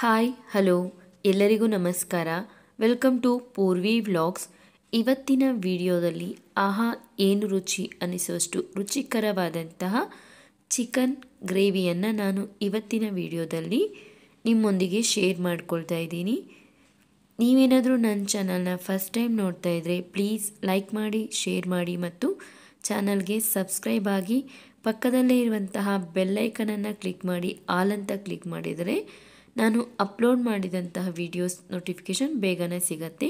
hi hello ಎಲ್ಲರಿಗೂ ನಮಸ್ಕಾರ welcome to Purvi vlogs ಇವತ್ತಿನ ವಿಡಿಯೋದಲ್ಲಿ ಆಹಾ ಏನು ರುಚಿ ಅನಿಸುವಷ್ಟು ರುಚಿಕರವಾದಂತಹ ಚಿಕನ್ ಗ್ರೇವಿಯನ್ನು ನಾನು ಇವತ್ತಿನ ವಿಡಿಯೋದಲ್ಲಿ ನಿಮ್ಮೊಂದಿಗೆ ಶೇರ್ ಮಾಡ್ಕೊಳ್ತಾ ಇದ್ದೀನಿ ನೀವೇನಾದರೂ ನನ್ನ ಚಾನಲ್ನ ಫಸ್ಟ್ ಟೈಮ್ ನೋಡ್ತಾ ಇದ್ದರೆ ಪ್ಲೀಸ್ ಲೈಕ್ ಮಾಡಿ ಶೇರ್ ಮಾಡಿ ಮತ್ತು ಚಾನಲ್ಗೆ ಸಬ್ಸ್ಕ್ರೈಬ್ ಆಗಿ ಪಕ್ಕದಲ್ಲೇ ಇರುವಂತಹ ಬೆಲ್ಲೈಕನನ್ನು ಕ್ಲಿಕ್ ಮಾಡಿ ಆಲ್ ಅಂತ ಕ್ಲಿಕ್ ಮಾಡಿದರೆ ನಾನು ಅಪ್ಲೋಡ್ ಮಾಡಿದಂತಹ ವಿಡಿಯೋಸ್ ನೋಟಿಫಿಕೇಷನ್ ಬೇಗನೆ ಸಿಗತ್ತೆ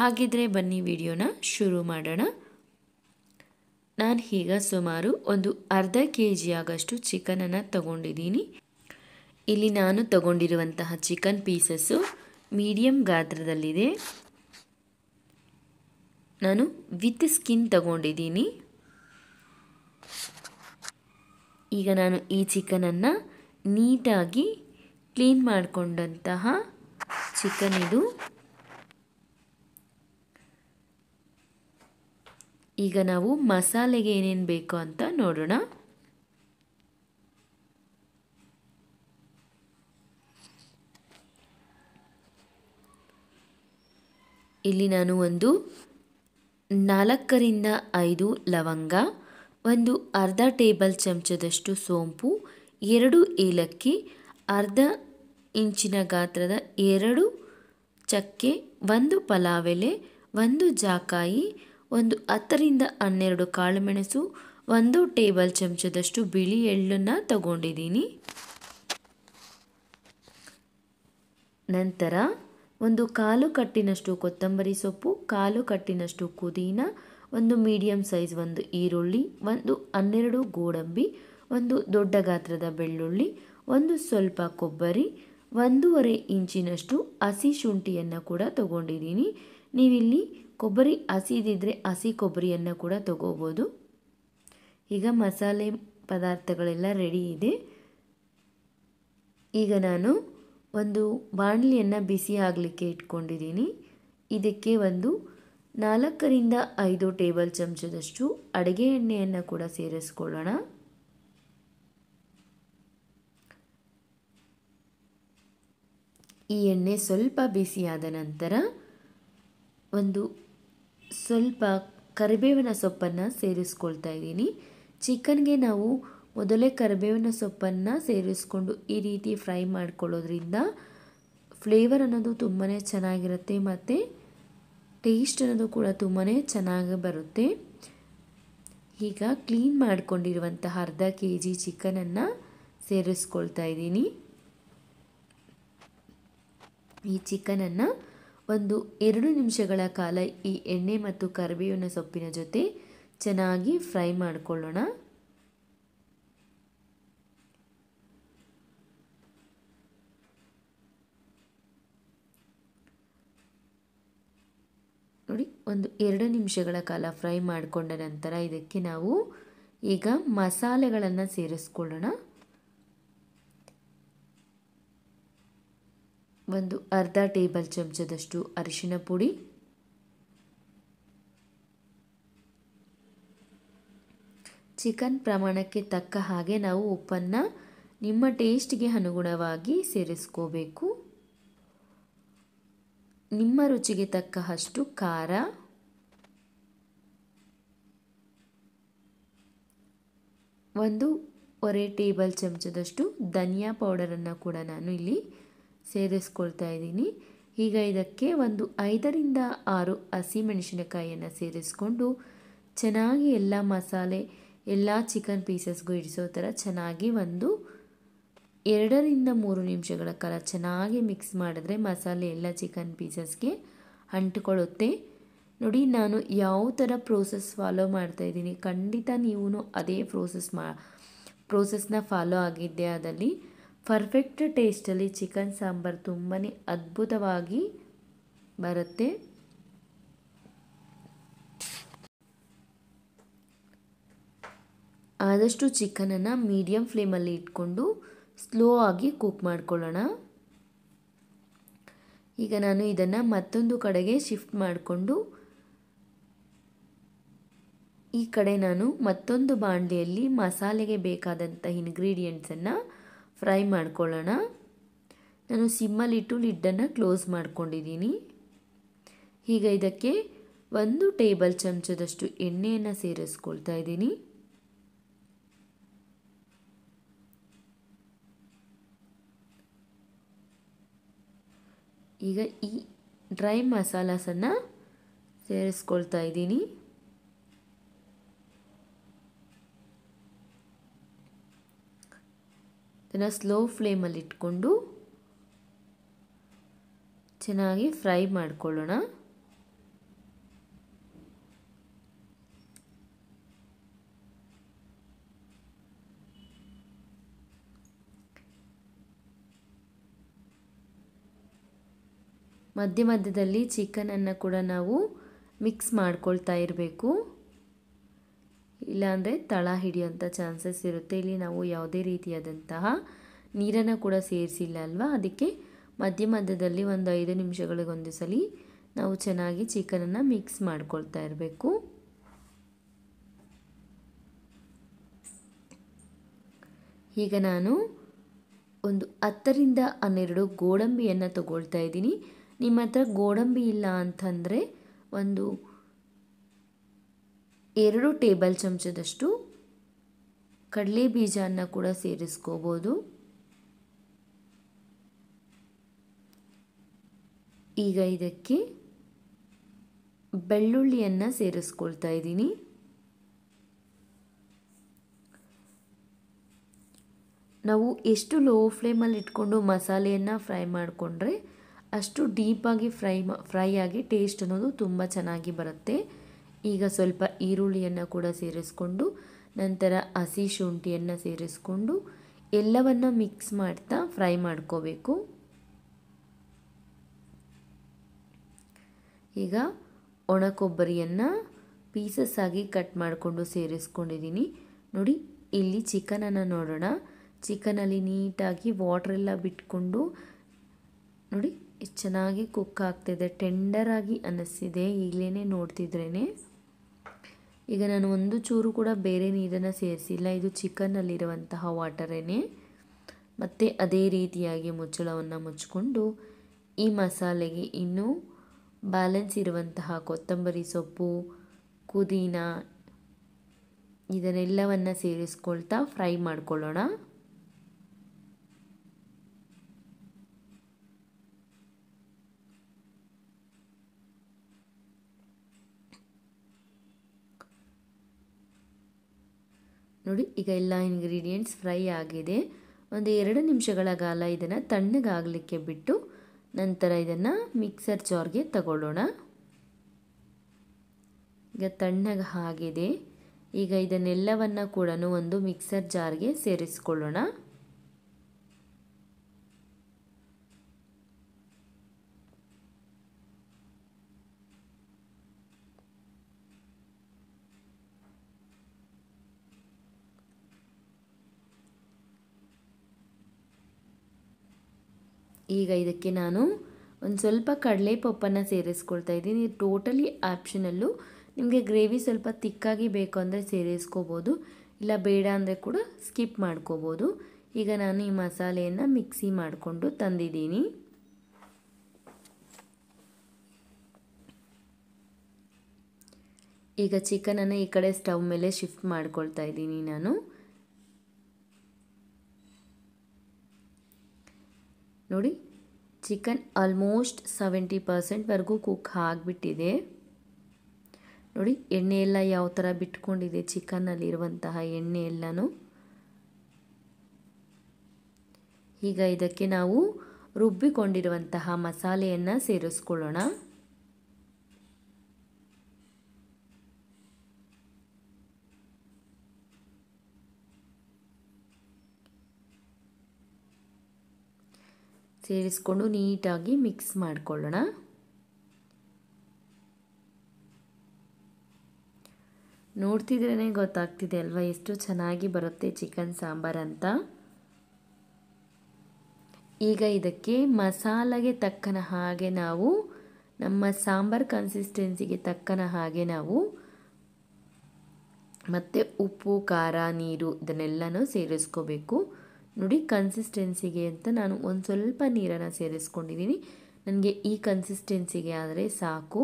ಹಾಗಿದ್ರೆ ಬನ್ನಿ ವಿಡಿಯೋನ ಶುರು ಮಾಡೋಣ ನಾನು ಈಗ ಸುಮಾರು ಒಂದು ಅರ್ಧ ಕೆ ಜಿ ಆಗಷ್ಟು ಚಿಕನನ್ನು ತಗೊಂಡಿದ್ದೀನಿ ಇಲ್ಲಿ ನಾನು ತಗೊಂಡಿರುವಂತಹ ಚಿಕನ್ ಪೀಸಸ್ಸು ಮೀಡಿಯಮ್ ಗಾತ್ರದಲ್ಲಿದೆ ನಾನು ವಿತ್ ಸ್ಕಿನ್ ತಗೊಂಡಿದ್ದೀನಿ ಈಗ ನಾನು ಈ ಚಿಕನನ್ನು ನೀಟಾಗಿ ಕ್ಲೀನ್ ಮಾಡಿಕೊಂಡಂತಹ ಚಿಕನ್ ಇದು ಈಗ ನಾವು ಮಸಾಲೆಗೆ ಏನೇನು ಬೇಕು ಅಂತ ನೋಡೋಣ ಇಲ್ಲಿ ನಾನು ಒಂದು ನಾಲ್ಕರಿಂದ ಐದು ಲವಂಗ ಒಂದು ಅರ್ಧ ಟೇಬಲ್ ಚಮಚದಷ್ಟು ಸೋಂಪು ಎರಡು ಏಲಕ್ಕಿ ಅರ್ಧ ಇಂಚಿನ ಗಾತ್ರದ ಎರಡು ಚಕ್ಕೆ ಒಂದು ಪಲಾವೆಲೆ ಒಂದು ಜಾಕಾಯಿ ಒಂದು ಹತ್ತರಿಂದ ಹನ್ನೆರಡು ಕಾಳುಮೆಣಸು ಒಂದು ಟೇಬಲ್ ಚಮಚದಷ್ಟು ಬಿಳಿ ಎಳ್ಳನ್ನು ತಗೊಂಡಿದ್ದೀನಿ ನಂತರ ಒಂದು ಕಾಲು ಕಟ್ಟಿನಷ್ಟು ಕೊತ್ತಂಬರಿ ಸೊಪ್ಪು ಕಾಲು ಕಟ್ಟಿನಷ್ಟು ಕುದೀನ ಒಂದು ಮೀಡಿಯಂ ಸೈಜ್ ಒಂದು ಈರುಳ್ಳಿ ಒಂದು ಹನ್ನೆರಡು ಗೋಡಂಬಿ ಒಂದು ದೊಡ್ಡ ಗಾತ್ರದ ಬೆಳ್ಳುಳ್ಳಿ ಒಂದು ಸ್ವಲ್ಪ ಕೊಬ್ಬರಿ ಒಂದೂವರೆ ಇಂಚಿನಷ್ಟು ಹಸಿ ಶುಂಠಿಯನ್ನು ಕೂಡ ತಗೊಂಡಿದ್ದೀನಿ ನೀವಿಲ್ಲಿ ಕೊಬ್ಬರಿ ಹಸಿದಿದ್ದರೆ ಹಸಿ ಕೊಬ್ಬರಿಯನ್ನು ಕೂಡ ತಗೋಬೋದು ಈಗ ಮಸಾಲೆ ಪದಾರ್ಥಗಳೆಲ್ಲ ರೆಡಿ ಇದೆ ಈಗ ನಾನು ಒಂದು ಬಾಣಲಿಯನ್ನು ಬಿಸಿ ಆಗಲಿಕ್ಕೆ ಇಟ್ಕೊಂಡಿದ್ದೀನಿ ಇದಕ್ಕೆ ಒಂದು ನಾಲ್ಕರಿಂದ ಐದು ಟೇಬಲ್ ಚಮಚದಷ್ಟು ಅಡುಗೆ ಎಣ್ಣೆಯನ್ನು ಕೂಡ ಸೇರಿಸ್ಕೊಳ್ಳೋಣ ಈ ಎಣ್ಣೆ ಸ್ವಲ್ಪ ಬಿಸಿಯಾದ ನಂತರ ಒಂದು ಸ್ವಲ್ಪ ಕರಿಬೇವಿನ ಸೊಪ್ಪನ್ನು ಸೇರಿಸ್ಕೊಳ್ತಾ ಇದ್ದೀನಿ ಚಿಕನ್ಗೆ ನಾವು ಮೊದಲೇ ಕರಿಬೇವಿನ ಸೊಪ್ಪನ್ನು ಸೇರಿಸ್ಕೊಂಡು ಈ ರೀತಿ ಫ್ರೈ ಮಾಡ್ಕೊಳ್ಳೋದ್ರಿಂದ ಫ್ಲೇವರ್ ಅನ್ನೋದು ತುಂಬಾ ಚೆನ್ನಾಗಿರುತ್ತೆ ಮತ್ತು ಟೇಸ್ಟ್ ಅನ್ನೋದು ಕೂಡ ತುಂಬಾ ಚೆನ್ನಾಗಿ ಬರುತ್ತೆ ಈಗ ಕ್ಲೀನ್ ಮಾಡಿಕೊಂಡಿರುವಂತಹ ಅರ್ಧ ಕೆ ಜಿ ಚಿಕನನ್ನು ಸೇರಿಸ್ಕೊಳ್ತಾ ಇದ್ದೀನಿ ಈ ಚಿಕನನ್ನು ಒಂದು ಎರಡು ನಿಮಿಷಗಳ ಕಾಲ ಈ ಎಣ್ಣೆ ಮತ್ತು ಕರಿಬೇವಿನ ಸೊಪ್ಪಿನ ಜೊತೆ ಚೆನ್ನಾಗಿ ಫ್ರೈ ಮಾಡಿಕೊಳ್ಳೋಣ ನೋಡಿ ಒಂದು ಎರಡು ನಿಮಿಷಗಳ ಕಾಲ ಫ್ರೈ ಮಾಡಿಕೊಂಡ ನಂತರ ಇದಕ್ಕೆ ನಾವು ಈಗ ಮಸಾಲೆಗಳನ್ನು ಸೇರಿಸ್ಕೊಳ್ಳೋಣ ಒಂದು ಅರ್ಧ ಟೇಬಲ್ ಚಮಚದಷ್ಟು ಅರಿಶಿನ ಪುಡಿ ಚಿಕನ್ ಪ್ರಮಾಣಕ್ಕೆ ತಕ್ಕ ಹಾಗೆ ನಾವು ಉಪ್ಪನ್ನು ನಿಮ್ಮ ಟೇಸ್ಟ್ಗೆ ಅನುಗುಣವಾಗಿ ಸೇರಿಸ್ಕೋಬೇಕು ನಿಮ್ಮ ರುಚಿಗೆ ತಕ್ಕ ಅಷ್ಟು ಖಾರ ಒಂದು ಒರೆ ಟೇಬಲ್ ಚಮಚದಷ್ಟು ಧನಿಯಾ ಪೌಡರನ್ನು ಕೂಡ ನಾನು ಇಲ್ಲಿ ಸೇರಿಸ್ಕೊಳ್ತಾ ಇದ್ದೀನಿ ಈಗ ಇದಕ್ಕೆ ಒಂದು ಐದರಿಂದ ಆರು ಹಸಿಮೆಣಸಿನಕಾಯಿಯನ್ನು ಸೇರಿಸ್ಕೊಂಡು ಚೆನ್ನಾಗಿ ಎಲ್ಲ ಮಸಾಲೆ ಎಲ್ಲ ಚಿಕನ್ ಪೀಸಸ್ಗೂ ಇಡಿಸೋ ಥರ ಚೆನ್ನಾಗಿ ಒಂದು ಎರಡರಿಂದ ಮೂರು ನಿಮಿಷಗಳ ಕಾಲ ಚೆನ್ನಾಗಿ ಮಿಕ್ಸ್ ಮಾಡಿದ್ರೆ ಮಸಾಲೆ ಎಲ್ಲ ಚಿಕನ್ ಪೀಸಸ್ಗೆ ಅಂಟಿಕೊಳ್ಳುತ್ತೆ ನೋಡಿ ನಾನು ಯಾವ ಥರ ಪ್ರೋಸೆಸ್ ಫಾಲೋ ಮಾಡ್ತಾಯಿದ್ದೀನಿ ಖಂಡಿತ ನೀವು ಅದೇ ಪ್ರೋಸೆಸ್ ಮಾ ಪ್ರೋಸೆಸ್ನ ಫಾಲೋ ಆಗಿದ್ದೆ ಅದಲ್ಲಿ ಪರ್ಫೆಕ್ಟ್ ಟೇಸ್ಟಲ್ಲಿ ಚಿಕನ್ ಸಾಂಬಾರು ತುಂಬಾ ಅದ್ಭುತವಾಗಿ ಬರುತ್ತೆ ಆದಷ್ಟು ಚಿಕನನ್ನು ಮೀಡಿಯಂ ಫ್ಲೇಮಲ್ಲಿ ಇಟ್ಕೊಂಡು ಸ್ಲೋ ಆಗಿ ಕುಕ್ ಮಾಡ್ಕೊಳ್ಳೋಣ ಈಗ ನಾನು ಇದನ್ನು ಮತ್ತೊಂದು ಕಡೆಗೆ ಶಿಫ್ಟ್ ಮಾಡಿಕೊಂಡು ಈ ಕಡೆ ನಾನು ಮತ್ತೊಂದು ಬಾಂಡ್ಲಿಯಲ್ಲಿ ಮಸಾಲೆಗೆ ಬೇಕಾದಂಥ ಇನ್ಗ್ರೀಡಿಯೆಂಟ್ಸನ್ನು ಫ್ರೈ ಮಾಡ್ಕೊಳ್ಳೋಣ ನಾನು ಸಿಮ್ಮಲ್ಲಿಟ್ಟು ಲಿಡ್ಡನ್ನು ಕ್ಲೋಸ್ ಮಾಡ್ಕೊಂಡಿದ್ದೀನಿ ಈಗ ಇದಕ್ಕೆ ಒಂದು ಟೇಬಲ್ ಚಮಚದಷ್ಟು ಎಣ್ಣೆಯನ್ನು ಸೇರಿಸ್ಕೊಳ್ತಾ ಇದ್ದೀನಿ ಈಗ ಈ ಡ್ರೈ ಮಸಾಲಾಸನ್ನು ಸೇರಿಸ್ಕೊಳ್ತಾ ಇದ್ದೀನಿ ಇದನ್ನು ಸ್ಲೋ ಫ್ಲೇಮಲ್ಲಿ ಇಟ್ಕೊಂಡು ಚೆನ್ನಾಗಿ ಫ್ರೈ ಮಾಡಿಕೊಳ್ಳೋಣ ಮಧ್ಯ ಮಧ್ಯದಲ್ಲಿ ಚಿಕನನ್ನು ಕೂಡ ನಾವು ಮಿಕ್ಸ್ ಮಾಡ್ಕೊಳ್ತಾ ಇರಬೇಕು ಇಲ್ಲಾಂದರೆ ತಳ ಹಿಡಿಯುವಂಥ ಚಾನ್ಸಸ್ ಇರುತ್ತೆ ಇಲ್ಲಿ ನಾವು ಯಾವುದೇ ರೀತಿಯಾದಂತಹ ನೀರನ್ನು ಕೂಡ ಸೇರಿಸಿಲ್ಲ ಅಲ್ವಾ ಅದಕ್ಕೆ ಮಧ್ಯ ಮಧ್ಯದಲ್ಲಿ ಒಂದು ಐದು ನಿಮಿಷಗಳಿಗೊಂದು ಸಲ ನಾವು ಚೆನ್ನಾಗಿ ಚಿಕನನ್ನು ಮಿಕ್ಸ್ ಮಾಡ್ಕೊಳ್ತಾ ಇರಬೇಕು ಈಗ ನಾನು ಒಂದು ಹತ್ತರಿಂದ ಹನ್ನೆರಡು ಗೋಡಂಬಿಯನ್ನು ತಗೊಳ್ತಾ ಇದ್ದೀನಿ ನಿಮ್ಮ ಹತ್ರ ಗೋಡಂಬಿ ಇಲ್ಲ ಅಂತಂದರೆ ಒಂದು ಎರಡು ಟೇಬಲ್ ಚಮಚದಷ್ಟು ಕಡಲೆ ಬೀಜನ ಕೂಡ ಸೇರಿಸ್ಕೋಬೋದು ಈಗ ಇದಕ್ಕೆ ಬೆಳ್ಳುಳ್ಳಿಯನ್ನು ಸೇರಿಸ್ಕೊಳ್ತಾ ಇದ್ದೀನಿ ನಾವು ಎಷ್ಟು ಲೋ ಫ್ಲೇಮಲ್ಲಿ ಇಟ್ಕೊಂಡು ಮಸಾಲೆಯನ್ನು ಫ್ರೈ ಮಾಡಿಕೊಂಡ್ರೆ ಅಷ್ಟು ಡೀಪಾಗಿ ಫ್ರೈ ಫ್ರೈ ಆಗಿ ಟೇಸ್ಟ್ ಅನ್ನೋದು ತುಂಬ ಚೆನ್ನಾಗಿ ಬರುತ್ತೆ ಈಗ ಸ್ವಲ್ಪ ಈರುಳ್ಳಿಯನ್ನು ಕೂಡ ಸೇರಿಸ್ಕೊಂಡು ನಂತರ ಹಸಿ ಶುಂಠಿಯನ್ನು ಸೇರಿಸ್ಕೊಂಡು ಎಲ್ಲವನ್ನು ಮಿಕ್ಸ್ ಮಾಡ್ತಾ ಫ್ರೈ ಮಾಡ್ಕೋಬೇಕು ಈಗ ಒಣ ಕೊಬ್ಬರಿಯನ್ನು ಪೀಸಸ್ ಆಗಿ ಕಟ್ ಮಾಡಿಕೊಂಡು ಸೇರಿಸ್ಕೊಂಡಿದ್ದೀನಿ ನೋಡಿ ಇಲ್ಲಿ ಚಿಕನನ್ನು ನೋಡೋಣ ಚಿಕನಲ್ಲಿ ನೀಟಾಗಿ ವಾಟ್ರೆಲ್ಲ ಬಿಟ್ಕೊಂಡು ನೋಡಿ ಚೆನ್ನಾಗಿ ಕುಕ್ ಆಗ್ತಿದೆ ಟೆಂಡರಾಗಿ ಅನ್ನಿಸ್ತಿದೆ ಈಗಲೇ ನೋಡ್ತಿದ್ರೇ ಈಗ ನಾನು ಒಂದು ಚೂರು ಕೂಡ ಬೇರೆ ನೀರನ್ನು ಸೇರಿಸಿಲ್ಲ ಇದು ಚಿಕನ್ನಲ್ಲಿರುವಂತಹ ವಾಟರೇನೆ ಮತ್ತು ಅದೇ ರೀತಿಯಾಗಿ ಮುಚ್ಚಳವನ್ನು ಮುಚ್ಚಿಕೊಂಡು ಈ ಮಸಾಲೆಗೆ ಇನ್ನೂ ಬ್ಯಾಲೆನ್ಸ್ ಇರುವಂತಹ ಕೊತ್ತಂಬರಿ ಸೊಪ್ಪು ಪುದೀನ ಇದನ್ನೆಲ್ಲವನ್ನು ಸೇರಿಸ್ಕೊಳ್ತಾ ಫ್ರೈ ಮಾಡ್ಕೊಳ್ಳೋಣ ನೋಡಿ ಈಗ ಎಲ್ಲ ಇಂಗ್ರೀಡಿಯೆಂಟ್ಸ್ ಫ್ರೈ ಆಗಿದೆ ಒಂದು ಎರಡು ನಿಮಿಷಗಳ ಕಾಲ ಇದನ್ನು ತಣ್ಣಗಾಗಲಿಕ್ಕೆ ಬಿಟ್ಟು ನಂತರ ಇದನ್ನು ಮಿಕ್ಸರ್ ಜಾರ್ಗೆ ತಗೊಳ್ಳೋಣ ಈಗ ತಣ್ಣಗೆ ಆಗಿದೆ ಈಗ ಇದನ್ನೆಲ್ಲವನ್ನು ಕೂಡ ಒಂದು ಮಿಕ್ಸರ್ ಜಾರ್ಗೆ ಸೇರಿಸ್ಕೊಳ್ಳೋಣ ಈಗ ಇದಕ್ಕೆ ನಾನು ಒಂದು ಸ್ವಲ್ಪ ಕಡಲೆ ಪಪ್ಪನ್ನು ಸೇರಿಸ್ಕೊಳ್ತಾ ಇದ್ದೀನಿ ಟೋಟಲಿ ಆಪ್ಷನಲ್ಲು ನಿಮಗೆ ಗ್ರೇವಿ ಸ್ವಲ್ಪ ತಿಕ್ಕಾಗಿ ಬೇಕು ಅಂದರೆ ಸೇರಿಸ್ಕೋಬೋದು ಇಲ್ಲ ಬೇಡ ಅಂದರೆ ಕೂಡ ಸ್ಕಿಪ್ ಮಾಡ್ಕೋಬೋದು ಈಗ ನಾನು ಈ ಮಸಾಲೆಯನ್ನು ಮಿಕ್ಸಿ ಮಾಡಿಕೊಂಡು ತಂದಿದ್ದೀನಿ ಈಗ ಚಿಕನನ್ನು ಈ ಕಡೆ ಸ್ಟವ್ ಮೇಲೆ ಶಿಫ್ಟ್ ಮಾಡ್ಕೊಳ್ತಾ ಇದ್ದೀನಿ ನಾನು ನೋಡಿ ಚಿಕನ್ ಆಲ್ಮೋಸ್ಟ್ ಸೆವೆಂಟಿ ಪರ್ಸೆಂಟ್ವರೆಗೂ ಕುಕ್ ಆಗಿಬಿಟ್ಟಿದೆ ನೋಡಿ ಎಣ್ಣೆ ಎಲ್ಲ ಯಾವ ಥರ ಬಿಟ್ಕೊಂಡಿದೆ ಚಿಕನ್ನಲ್ಲಿರುವಂತಹ ಎಣ್ಣೆ ಎಲ್ಲನೂ ಈಗ ಇದಕ್ಕೆ ನಾವು ರುಬ್ಬಿಕೊಂಡಿರುವಂತಹ ಮಸಾಲೆಯನ್ನು ಸೇರಿಸ್ಕೊಳ್ಳೋಣ ಸೇರಿಸ್ಕೊಂಡು ನೀಟಾಗಿ ಮಿಕ್ಸ್ ಮಾಡಿಕೊಳ್ಳೋಣ ನೋಡ್ತಿದ್ರೇ ಗೊತ್ತಾಗ್ತಿದೆ ಅಲ್ವಾ ಎಷ್ಟು ಚೆನ್ನಾಗಿ ಬರುತ್ತೆ ಚಿಕನ್ ಸಾಂಬಾರ್ ಅಂತ ಈಗ ಇದಕ್ಕೆ ಮಸಾಲೆಗೆ ತಕ್ಕನ ಹಾಗೆ ನಾವು ನಮ್ಮ ಸಾಂಬಾರ್ ಕನ್ಸಿಸ್ಟೆನ್ಸಿಗೆ ತಕ್ಕನ ಹಾಗೆ ನಾವು ಮತ್ತೆ ಉಪ್ಪು ಖಾರ ನೀರು ಇದನ್ನೆಲ್ಲನೂ ಸೇರಿಸ್ಕೋಬೇಕು ನೋಡಿ ಕನ್ಸಿಸ್ಟೆನ್ಸಿಗೆ ಅಂತ ನಾನು ಒಂದು ಸ್ವಲ್ಪ ನೀರನ್ನು ಸೇರಿಸ್ಕೊಂಡಿದ್ದೀನಿ ನನಗೆ ಈ ಕನ್ಸಿಸ್ಟೆನ್ಸಿಗೆ ಆದರೆ ಸಾಕು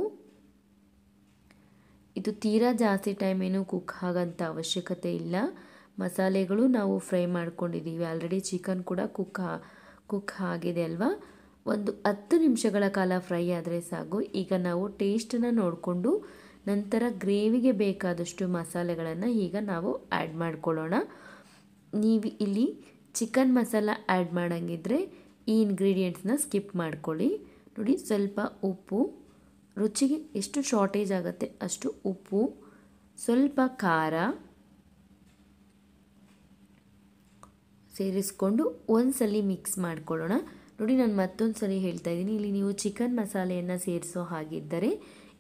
ಇದು ತೀರಾ ಜಾಸ್ತಿ ಟೈಮ್ ಕುಕ್ ಆಗೋಂಥ ಅವಶ್ಯಕತೆ ಇಲ್ಲ ಮಸಾಲೆಗಳು ನಾವು ಫ್ರೈ ಮಾಡ್ಕೊಂಡಿದ್ದೀವಿ ಆಲ್ರೆಡಿ ಚಿಕನ್ ಕೂಡ ಕುಕ್ ಕುಕ್ ಆಗಿದೆ ಅಲ್ವಾ ಒಂದು ಹತ್ತು ನಿಮಿಷಗಳ ಕಾಲ ಫ್ರೈ ಆದರೆ ಸಾಕು ಈಗ ನಾವು ಟೇಸ್ಟನ್ನು ನೋಡಿಕೊಂಡು ನಂತರ ಗ್ರೇವಿಗೆ ಬೇಕಾದಷ್ಟು ಮಸಾಲೆಗಳನ್ನು ಈಗ ನಾವು ಆ್ಯಡ್ ಮಾಡ್ಕೊಳ್ಳೋಣ ನೀವು ಇಲ್ಲಿ ಚಿಕನ್ ಮಸಾಲ ಆ್ಯಡ್ ಮಾಡೋಂಗಿದ್ರೆ ಈ ಇನ್ಗ್ರೀಡಿಯೆಂಟ್ಸ್ನ ಸ್ಕಿಪ್ ಮಾಡ್ಕೊಳ್ಳಿ ನೋಡಿ ಸ್ವಲ್ಪ ಉಪ್ಪು ರುಚಿಗೆ ಎಷ್ಟು ಶಾರ್ಟೇಜ್ ಆಗುತ್ತೆ ಅಷ್ಟು ಉಪ್ಪು ಸ್ವಲ್ಪ ಖಾರ ಸೇರಿಸ್ಕೊಂಡು ಒಂದು ಸಲ ಮಿಕ್ಸ್ ಮಾಡ್ಕೊಳ್ಳೋಣ ನೋಡಿ ನಾನು ಮತ್ತೊಂದು ಸಲ ಹೇಳ್ತಾ ಇದ್ದೀನಿ ಇಲ್ಲಿ ನೀವು ಚಿಕನ್ ಮಸಾಲೆಯನ್ನು ಸೇರಿಸೋ ಹಾಗಿದ್ದರೆ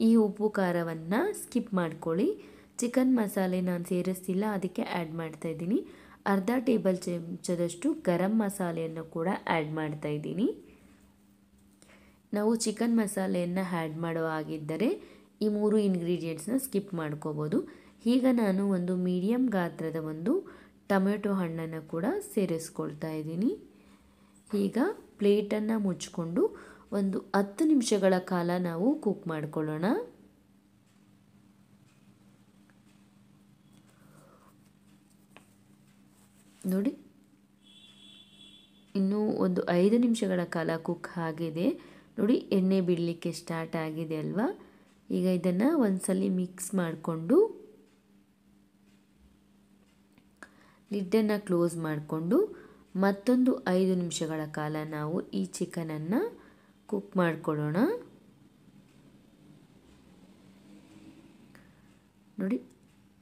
ಈ ಉಪ್ಪು ಖಾರವನ್ನು ಸ್ಕಿಪ್ ಮಾಡ್ಕೊಳ್ಳಿ ಚಿಕನ್ ಮಸಾಲೆ ನಾನು ಸೇರಿಸ್ತಿಲ್ಲ ಅದಕ್ಕೆ ಆ್ಯಡ್ ಮಾಡ್ತಾಯಿದ್ದೀನಿ ಅರ್ಧ ಟೇಬಲ್ ಚಮಚದಷ್ಟು ಗರಂ ಮಸಾಲೆಯನ್ನು ಕೂಡ ಆ್ಯಡ್ ಮಾಡ್ತಾ ಇದ್ದೀನಿ ನಾವು ಚಿಕನ್ ಮಸಾಲೆಯನ್ನು ಆ್ಯಡ್ ಮಾಡೋ ಆಗಿದ್ದರೆ ಈ ಮೂರು ಇಂಗ್ರೀಡಿಯೆಂಟ್ಸ್ನ ಸ್ಕಿಪ್ ಮಾಡ್ಕೋಬೋದು ಈಗ ನಾನು ಒಂದು ಮೀಡಿಯಮ್ ಗಾತ್ರದ ಒಂದು ಟೊಮೆಟೊ ಹಣ್ಣನ್ನು ಕೂಡ ಸೇರಿಸ್ಕೊಳ್ತಾ ಇದ್ದೀನಿ ಈಗ ಪ್ಲೇಟನ್ನು ಮುಚ್ಚಿಕೊಂಡು ಒಂದು ಹತ್ತು ನಿಮಿಷಗಳ ಕಾಲ ನಾವು ಕುಕ್ ಮಾಡ್ಕೊಳ್ಳೋಣ ನೋಡಿ ಇನ್ನೂ ಒಂದು ಐದು ನಿಮಿಷಗಳ ಕಾಲ ಕುಕ್ ಆಗಿದೆ ನೋಡಿ ಎಣ್ಣೆ ಬಿಡಲಿಕ್ಕೆ ಸ್ಟಾರ್ಟ್ ಆಗಿದೆ ಅಲ್ವಾ ಈಗ ಇದನ್ನು ಒಂದ್ಸಲಿ ಮಿಕ್ಸ್ ಮಾಡಿಕೊಂಡು ಲಿಡ್ಡನ್ನು ಕ್ಲೋಸ್ ಮಾಡಿಕೊಂಡು ಮತ್ತೊಂದು ಐದು ನಿಮಿಷಗಳ ಕಾಲ ನಾವು ಈ ಚಿಕನನ್ನು ಕುಕ್ ಮಾಡಿಕೊಡೋಣ ನೋಡಿ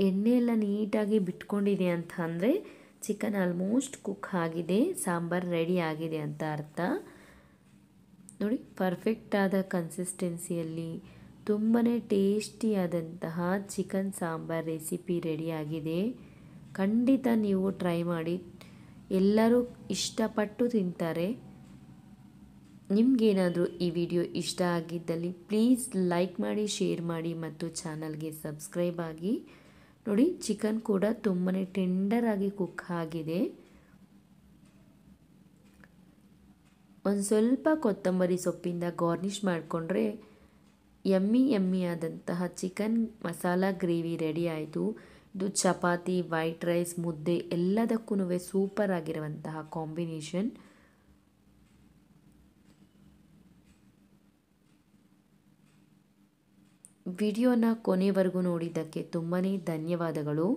ಎಣ್ಣೆ ಎಲ್ಲ ನೀಟಾಗಿ ಬಿಟ್ಕೊಂಡಿದೆ ಅಂತ ಅಂದರೆ ಚಿಕನ್ ಆಲ್ಮೋಸ್ಟ್ ಕುಕ್ ಆಗಿದೆ ಸಾಂಬಾರು ರೆಡಿ ಆಗಿದೆ ಅಂತ ಅರ್ಥ ನೋಡಿ ಪರ್ಫೆಕ್ಟಾದ ಕನ್ಸಿಸ್ಟೆನ್ಸಿಯಲ್ಲಿ ತುಂಬಾ ಟೇಸ್ಟಿಯಾದಂತಹ ಚಿಕನ್ ಸಾಂಬಾರ್ ರೆಸಿಪಿ ರೆಡಿಯಾಗಿದೆ ಖಂಡಿತ ನೀವು ಟ್ರೈ ಮಾಡಿ ಎಲ್ಲರೂ ಇಷ್ಟಪಟ್ಟು ತಿಂತಾರೆ ನಿಮಗೇನಾದರೂ ಈ ವಿಡಿಯೋ ಇಷ್ಟ ಆಗಿದ್ದಲ್ಲಿ ಪ್ಲೀಸ್ ಲೈಕ್ ಮಾಡಿ ಶೇರ್ ಮಾಡಿ ಮತ್ತು ಚಾನಲ್ಗೆ ಸಬ್ಸ್ಕ್ರೈಬ್ ಆಗಿ ನೋಡಿ ಚಿಕನ್ ಕೂಡ ತುಂಬನೇ ಆಗಿ ಕುಕ್ ಆಗಿದೆ ಒಂದು ಸ್ವಲ್ಪ ಕೊತ್ತಂಬರಿ ಸೊಪ್ಪಿಂದ ಗಾರ್ನಿಷ್ ಮಾಡಿಕೊಂಡ್ರೆ ಎಮ್ಮಿ ಎಮ್ಮಿ ಆದಂತಹ ಚಿಕನ್ ಮಸಾಲ ಗ್ರೇವಿ ರೆಡಿ ಆಯಿತು ಇದು ಚಪಾತಿ ವೈಟ್ ರೈಸ್ ಮುದ್ದೆ ಎಲ್ಲದಕ್ಕೂ ಸೂಪರ್ ಆಗಿರುವಂತಹ ಕಾಂಬಿನೇಷನ್ ವಿಡಿಯೋನ ಕೊನೆವರೆಗೂ ನೋಡಿದ್ದಕ್ಕೆ ತುಂಬಾ ಧನ್ಯವಾದಗಳು